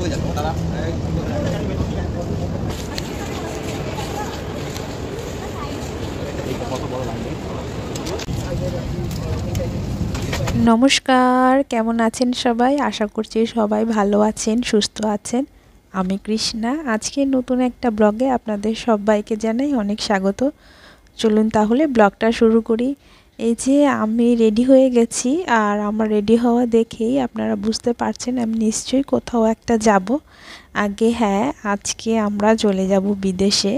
নমস্কার কেমন আছেন সবাই আশা করছি সবাই ভালো আছেন সুস্থ আছেন আমি কৃষ্ণা আজকে নতুন একটা ব্লগে আপনাদের সবাইকে জানাই অনেক স্বাগত চলুন তাহলে ব্লগটা শুরু করি এই যে আমি রেডি হয়ে গেছি আর আমার রেডি হওয়া দেখেই আপনারা বুঝতে পারছেন আমি নিশ্চয়ই কোথাও একটা যাব আগে হ্যাঁ আজকে আমরা চলে যাব বিদেশে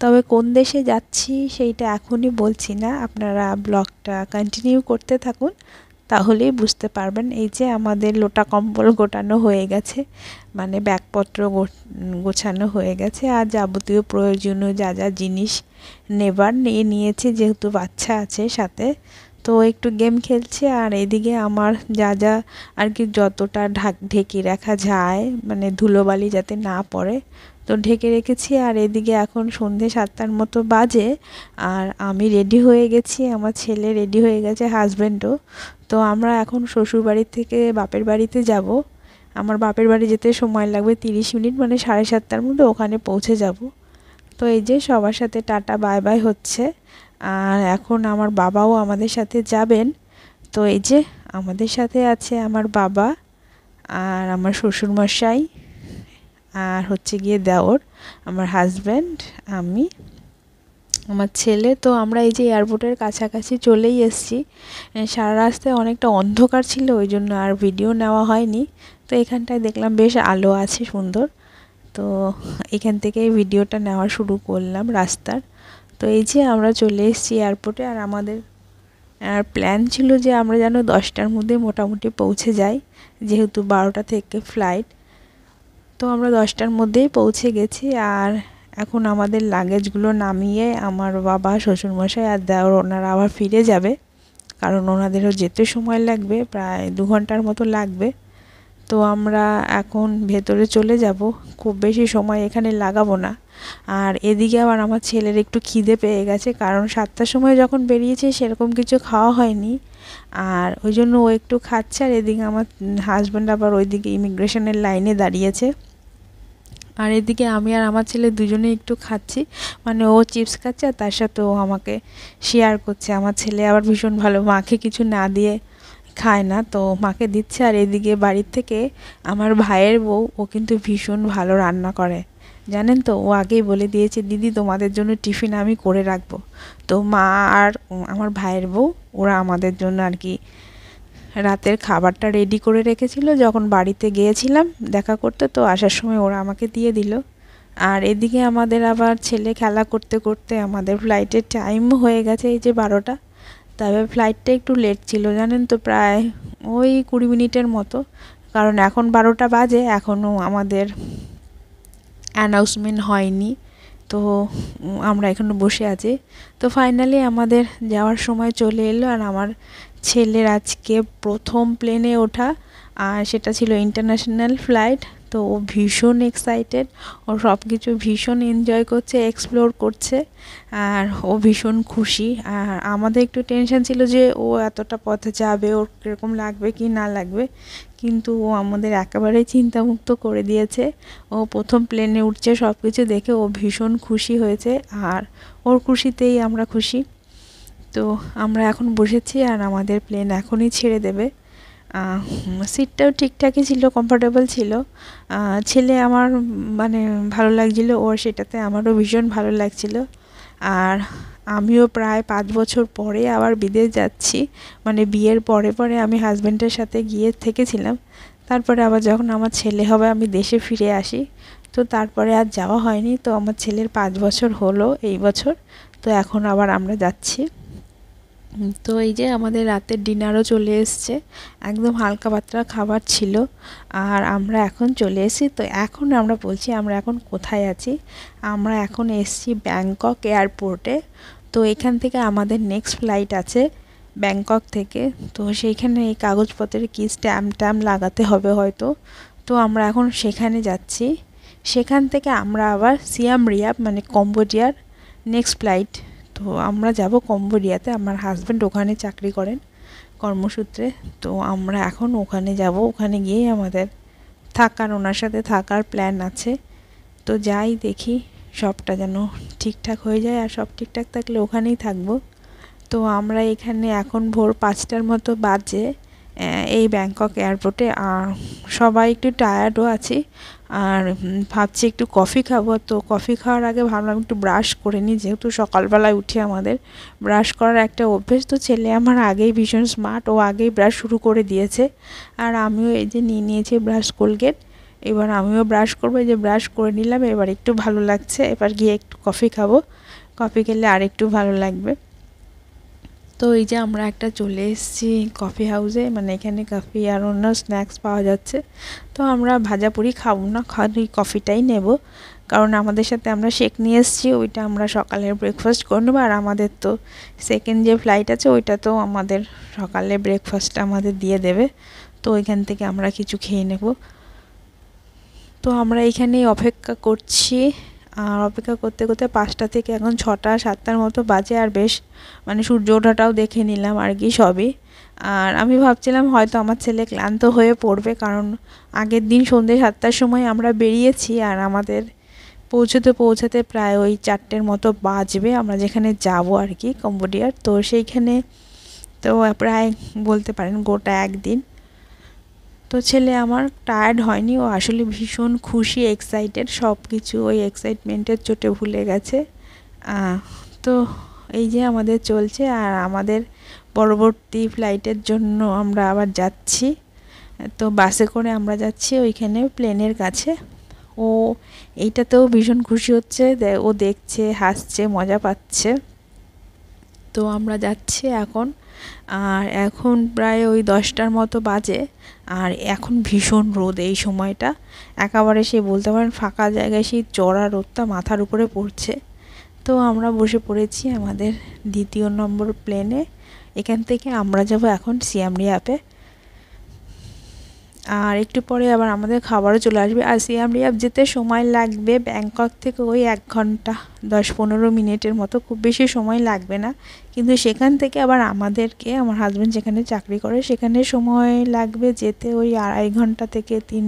তবে কোন দেশে যাচ্ছি সেইটা এখনই বলছি না আপনারা ব্লগটা কন্টিনিউ করতে থাকুন তাহলেই বুঝতে পারবেন এই যে আমাদের লোটা কম্বল গোটানো হয়ে গেছে মানে ব্যাগপত্র গোছানো হয়ে গেছে আর যাবতীয় প্রয়োজনীয় যা যা জিনিস নেবার নিয়ে নিয়েছি যেহেতু বাচ্চা আছে সাথে তো একটু গেম খেলছে আর এদিকে আমার যা যা আর কি যতটা ঢাক ঢেকে রাখা যায় মানে ধুলোবালি যাতে না পড়ে তো ঢেকে রেখেছি আর এদিকে এখন সন্ধে সাতটার মতো বাজে আর আমি রেডি হয়ে গেছি আমার ছেলে রেডি হয়ে গেছে হাজব্যান্ডও তো আমরা এখন শ্বশুর বাড়ি থেকে বাপের বাড়িতে যাব আমার বাপের বাড়ি যেতে সময় লাগবে তিরিশ মিনিট মানে সাড়ে সাতটার মধ্যে ওখানে পৌঁছে যাব তো এই যে সবার সাথে টাটা বাই বাই হচ্ছে আর এখন আমার বাবাও আমাদের সাথে যাবেন তো এই যে আমাদের সাথে আছে আমার বাবা আর আমার শ্বশুরমশাই আর হচ্ছে গিয়ে দেওর আমার হাজব্যান্ড আমি আমার ছেলে তো আমরা এই যে এয়ারপোর্টের কাছাকাছি চলেই এসেছি সারা রাস্তায় অনেকটা অন্ধকার ছিল ওই জন্য আর ভিডিও নেওয়া হয়নি তো এখানটায় দেখলাম বেশ আলো আছে সুন্দর তো এখান থেকে ভিডিওটা নেওয়া শুরু করলাম রাস্তার তো এই যে আমরা চলে এসেছি এয়ারপোর্টে আর আমাদের আর প্ল্যান ছিল যে আমরা যেন দশটার মধ্যে মোটামুটি পৌঁছে যাই যেহেতু বারোটা থেকে ফ্লাইট তো আমরা দশটার মধ্যেই পৌঁছে গেছি আর এখন আমাদের লাগেজগুলো নামিয়ে আমার বাবা শ্বশুরমশাই আর দেওয়ার ওনারা আবার ফিরে যাবে কারণ ওনাদেরও যেতে সময় লাগবে প্রায় দু ঘন্টার মতো লাগবে তো আমরা এখন ভেতরে চলে যাব খুব বেশি সময় এখানে লাগাবো না আর এদিকে আবার আমার ছেলের একটু খিদে পেয়ে গেছে কারণ সাতটার সময় যখন বেরিয়েছে সেরকম কিছু খাওয়া হয়নি আর ওই জন্য ও একটু খাচ্ছে আর এদিকে আমার হাজব্যান্ড আবার ওইদিকে ইমিগ্রেশনের লাইনে দাঁড়িয়েছে আর এদিকে আমি আর আমার ছেলে দুজনে একটু খাচ্ছি মানে ও চিপস খাচ্ছে আর তার সাথে ও আমাকে শেয়ার করছে আমার ছেলে আবার ভীষণ ভালো মাকে কিছু না দিয়ে খায় না তো মাকে দিচ্ছে আর এদিকে বাড়ির থেকে আমার ভাইয়ের বউ ও কিন্তু ভীষণ ভালো রান্না করে জানেন তো ও আগেই বলে দিয়েছে দিদি তোমাদের জন্য টিফিন আমি করে রাখবো তো মা আর আমার ভাইয়ের বউ ওরা আমাদের জন্য আর কি রাতের খাবারটা রেডি করে রেখেছিল যখন বাড়িতে গিয়েছিলাম দেখা করতে তো আসার সময় ওরা আমাকে দিয়ে দিল আর এদিকে আমাদের আবার ছেলে খেলা করতে করতে আমাদের ফ্লাইটের টাইম হয়ে গেছে এই যে বারোটা তবে ফ্লাইটটা একটু লেট ছিল জানেন তো প্রায় ওই কুড়ি মিনিটের মতো কারণ এখন বারোটা বাজে এখনও আমাদের অ্যানাউন্সমেন্ট হয়নি তো আমরা এখনো বসে আছি তো ফাইনালি আমাদের যাওয়ার সময় চলে এলো আর আমার ছেলের আজকে প্রথম প্লেনে ওঠা আর সেটা ছিল ইন্টারন্যাশনাল ফ্লাইট তো ও ভীষণ এক্সাইটেড ও সব কিছু ভীষণ এনজয় করছে এক্সপ্লোর করছে আর ও ভীষণ খুশি আর আমাদের একটু টেনশন ছিল যে ও এতটা পথে যাবে ওর কীরকম লাগবে কি না লাগবে কিন্তু ও আমাদের একেবারেই চিন্তামুক্ত করে দিয়েছে ও প্রথম প্লেনে উঠছে সব কিছু দেখে ও ভীষণ খুশি হয়েছে আর ওর খুশিতেই আমরা খুশি তো আমরা এখন বসেছি আর আমাদের প্লেন এখনই ছেড়ে দেবে সিটটাও ঠিকঠাকই ছিল কমফোর্টেবল ছিল ছেলে আমার মানে ভালো লাগছিল ওর সেটাতে আমারও ভীষণ ভালো লাগছিল আর আমিও প্রায় পাঁচ বছর পরে আবার বিদেশ যাচ্ছি মানে বিয়ের পরে পরে আমি হাজব্যান্ডের সাথে গিয়ে থেকেছিলাম তারপরে আবার যখন আমার ছেলে হবে আমি দেশে ফিরে আসি তো তারপরে আর যাওয়া হয়নি তো আমার ছেলের পাঁচ বছর হলো এই বছর তো এখন আবার আমরা যাচ্ছি তো এই যে আমাদের রাতের ডিনারও চলে এসছে একদম হালকা পাতলা খাবার ছিল আর আমরা এখন চলে এসেছি তো এখন আমরা বলছি আমরা এখন কোথায় আছি আমরা এখন এসছি ব্যাংকক এয়ারপোর্টে তো এখান থেকে আমাদের নেক্সট ফ্লাইট আছে ব্যাংকক থেকে তো সেইখানে এই কাগজপত্রে কী স্ট্যাম্প ট্যাম্প লাগাতে হবে হয়তো তো আমরা এখন সেখানে যাচ্ছি সেখান থেকে আমরা আবার সিয়াম রিয়াব মানে কম্বোডিয়ার নেক্সট ফ্লাইট তো আমরা যাব কম্বোডিয়াতে আমার হাজব্যান্ড ওখানে চাকরি করেন কর্মসূত্রে তো আমরা এখন ওখানে যাব ওখানে গিয়ে আমাদের থাকার ওনার সাথে থাকার প্ল্যান আছে তো যাই দেখি সবটা যেন ঠিকঠাক হয়ে যায় আর সব ঠিকঠাক থাকলে ওখানেই থাকবো তো আমরা এখানে এখন ভোর পাঁচটার মতো বাজে এই ব্যাংকক এয়ারপোর্টে আর সবাই একটু টায়ার্ডও আছি আর ভাবছি একটু কফি খাবো তো কফি খাওয়ার আগে ভাবলাম একটু ব্রাশ করে নিই যেহেতু সকালবেলায় উঠি আমাদের ব্রাশ করার একটা অভ্যেস তো ছেলে আমার আগেই ভীষণ স্মার্ট ও আগেই ব্রাশ শুরু করে দিয়েছে আর আমিও এই যে নিয়ে নিয়েছি ব্রাশ কোলগেট এবার আমিও ব্রাশ করবো যে ব্রাশ করে নিলাম এবার একটু ভালো লাগছে এবার গিয়ে একটু কফি খাবো কফি খেলে আর একটু ভালো লাগবে তো এই যে আমরা একটা চলে এসেছি কফি হাউসে মানে এখানে কফি আর অন্য স্ন্যাক্স পাওয়া যাচ্ছে তো আমরা ভাজা পুরি খাবো না খালি কফিটাই নেব কারণ আমাদের সাথে আমরা শেক নিয়ে এসেছি ওইটা আমরা সকালের ব্রেকফাস্ট করে নেবো আর আমাদের তো সেকেন্ড যে ফ্লাইট আছে ওইটা তো আমাদের সকালে ব্রেকফাস্ট আমাদের দিয়ে দেবে তো ওইখান থেকে আমরা কিছু খেয়ে নেব তো আমরা এখানেই অপেক্ষা করছি আর অপেক্ষা করতে করতে পাঁচটা থেকে এখন ছটা সাতটার মতো বাজে আর বেশ মানে সূর্য ওঠাটাও দেখে নিলাম আর কি সবই আর আমি ভাবছিলাম হয়তো আমার ছেলে ক্লান্ত হয়ে পড়বে কারণ আগের দিন সন্ধ্যে সাতটার সময় আমরা বেরিয়েছি আর আমাদের পৌঁছতে পৌঁছাতে প্রায় ওই চারটের মতো বাজবে আমরা যেখানে যাব আর কি কম্বোডিয়ার তো সেইখানে তো প্রায় বলতে পারেন গোটা একদিন তো ছেলে আমার টায়ার্ড হয়নি ও আসলে ভীষণ খুশি এক্সাইটেড সব কিছু ওই এক্সাইটমেন্টের চোটে ভুলে গেছে তো এই যে আমাদের চলছে আর আমাদের পরবর্তী ফ্লাইটের জন্য আমরা আবার যাচ্ছি তো বাসে করে আমরা যাচ্ছি ওইখানে প্লেনের কাছে ও এইটাতেও ভীষণ খুশি হচ্ছে ও দেখছে হাসছে মজা পাচ্ছে তো আমরা যাচ্ছি এখন আর এখন প্রায় ওই দশটার মতো বাজে আর এখন ভীষণ রোদ এই সময়টা একেবারে সে বলতে পারেন ফাঁকা জায়গায় সেই চড়া রোদটা মাথার উপরে পড়ছে তো আমরা বসে পড়েছি আমাদের দ্বিতীয় নম্বর প্লেনে এখান থেকে আমরা যাব এখন সিয়ামরি অ্যাপে আর একটু পরে আবার আমাদের খাবারও চলে আসবে আর সিয়াম রিয়াব যেতে সময় লাগবে ব্যাংকক থেকে ওই এক ঘন্টা দশ পনেরো মিনিটের মতো খুব বেশি সময় লাগবে না কিন্তু সেখান থেকে আবার আমাদেরকে আমার হাজব্যান্ড যেখানে চাকরি করে সেখানে সময় লাগবে যেতে ওই আড়াই ঘন্টা থেকে তিন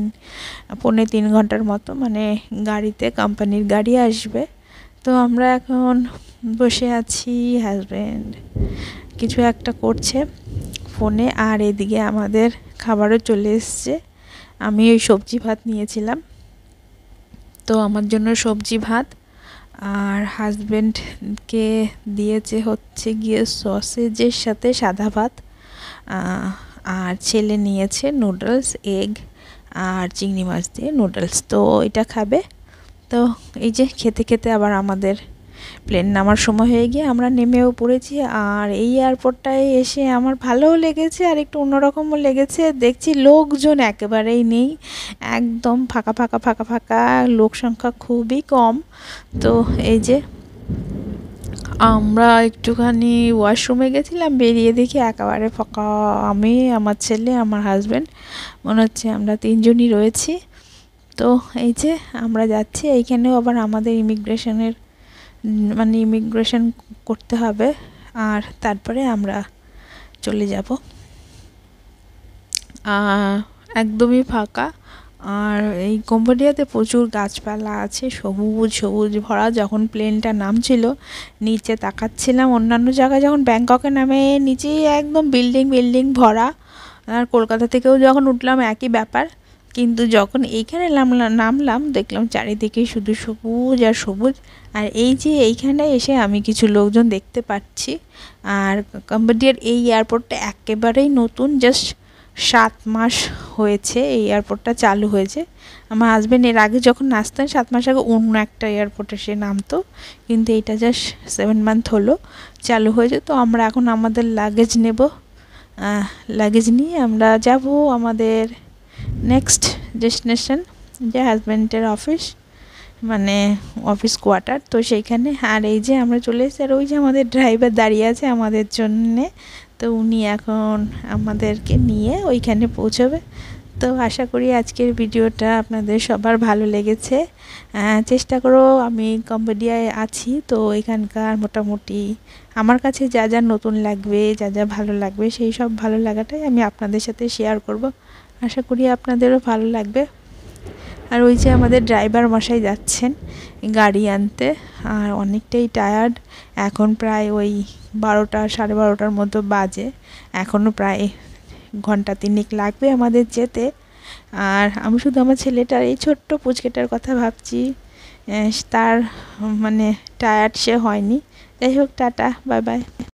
পৌনে তিন ঘন্টার মতো মানে গাড়িতে কোম্পানির গাড়ি আসবে তো আমরা এখন বসে আছি হাজব্যান্ড কিছু একটা করছে ফোনে আর এদিকে আমাদের খাবারও চলে এসছে আমি ওই সবজি ভাত নিয়েছিলাম তো আমার জন্য সবজি ভাত আর হাজব্যান্ডকে দিয়েছে হচ্ছে গিয়ে সসেজের সাথে সাদা ভাত আর ছেলে নিয়েছে নুডলস এগ আর চিংড়ি মাছ দিয়ে নুডলস তো এটা খাবে তো এই যে খেতে খেতে আবার আমাদের প্লেন নামার সময় হয়ে গিয়ে আমরা নেমেও পড়েছি আর এই এয়ারপোর্টটায় এসে আমার ভালোও লেগেছে আর একটু অন্যরকমও লেগেছে দেখছি লোকজন একেবারেই নেই একদম ফাঁকা ফাঁকা ফাঁকা ফাঁকা লোক সংখ্যা খুবই কম তো এই যে আমরা একটুখানি ওয়াশরুমে গেছিলাম বেরিয়ে দেখি একেবারে ফাঁকা আমি আমার ছেলে আমার হাজব্যান্ড মনে হচ্ছে আমরা তিনজনই রয়েছি তো এই যে আমরা যাচ্ছি এইখানেও আবার আমাদের ইমিগ্রেশনের মানে ইমিগ্রেশন করতে হবে আর তারপরে আমরা চলে যাব একদমই ফাঁকা আর এই কম্বোডিয়াতে প্রচুর গাছপালা আছে সবুজ সবুজ ভরা যখন প্লেনটা নামছিল নিচে তাকাচ্ছিলাম অন্যান্য জায়গায় যখন ব্যাংককে নামে নিচেই একদম বিল্ডিং বিল্ডিং ভরা আর কলকাতা থেকেও যখন উঠলাম একই ব্যাপার কিন্তু যখন এইখানে নামলাম নামলাম দেখলাম চারিদিকে শুধু সবুজ আর সবুজ আর এই যে এইখানে এসে আমি কিছু লোকজন দেখতে পাচ্ছি আর কম্বোডিয়ার এই এয়ারপোর্টটা একেবারেই নতুন জাস্ট সাত মাস হয়েছে এই এয়ারপোর্টটা চালু হয়েছে আমার হাজব্যান্ড এর আগে যখন নাচতেন সাত মাস আগে অন্য একটা এয়ারপোর্টে সে নামতো কিন্তু এইটা জাস্ট সেভেন মান্থ হলো চালু হয়েছে তো আমরা এখন আমাদের লাগেজ নেব লাগেজ নিয়ে আমরা যাব আমাদের নেক্সট ডেস্টিনেশন যে হাজব্যান্ডের অফিস মানে অফিস কোয়ার্টার তো সেইখানে আর এই যে আমরা চলে এসেছি আর ওই যে আমাদের ড্রাইভার দাঁড়িয়ে আছে আমাদের জন্যে তো উনি এখন আমাদেরকে নিয়ে ওইখানে পৌঁছবে তো আশা করি আজকের ভিডিওটা আপনাদের সবার ভালো লেগেছে চেষ্টা করো আমি কম্বোডিয়ায় আছি তো এখানকার মোটামুটি আমার কাছে যা যা নতুন লাগবে যা যা ভালো লাগবে সেই সব ভালো লাগাটাই আমি আপনাদের সাথে শেয়ার করব আশা করি আপনাদেরও ভালো লাগবে আর ওই যে আমাদের ড্রাইভার মশাই যাচ্ছেন গাড়ি আনতে আর অনেকটাই টায়ার্ড এখন প্রায় ওই বারোটা সাড়ে বারোটার মতো বাজে এখনও প্রায় ঘন্টা তিনেক লাগবে আমাদের যেতে আর আমি শুধু আমার ছেলেটার এই ছোট্ট পুচকেটার কথা ভাবছি তার মানে টায়ার্ড সে হয়নি যাই হোক টাটা বাই বাই